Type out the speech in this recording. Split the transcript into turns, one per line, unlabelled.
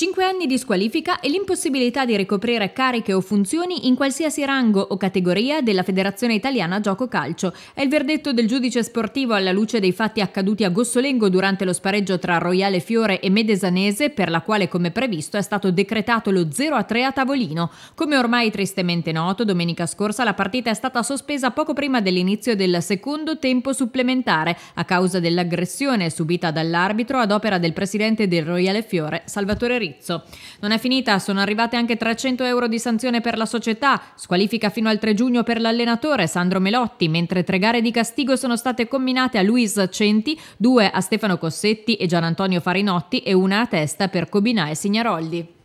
5 anni di squalifica e l'impossibilità di ricoprire cariche o funzioni in qualsiasi rango o categoria della Federazione Italiana Gioco Calcio. È il verdetto del giudice sportivo alla luce dei fatti accaduti a Gossolengo durante lo spareggio tra Royale Fiore e Medesanese, per la quale, come previsto, è stato decretato lo 0-3 a tavolino. Come ormai tristemente noto, domenica scorsa la partita è stata sospesa poco prima dell'inizio del secondo tempo supplementare a causa dell'aggressione subita dall'arbitro ad opera del presidente del Royale Fiore, Salvatore Rizzo. Carizzo. Non è finita, sono arrivate anche 300 euro di sanzione per la società, squalifica fino al 3 giugno per l'allenatore Sandro Melotti, mentre tre gare di castigo sono state combinate a Luis Centi, due a Stefano Cossetti e Gianantonio Farinotti e una a testa per Cobinà
e Signaroldi.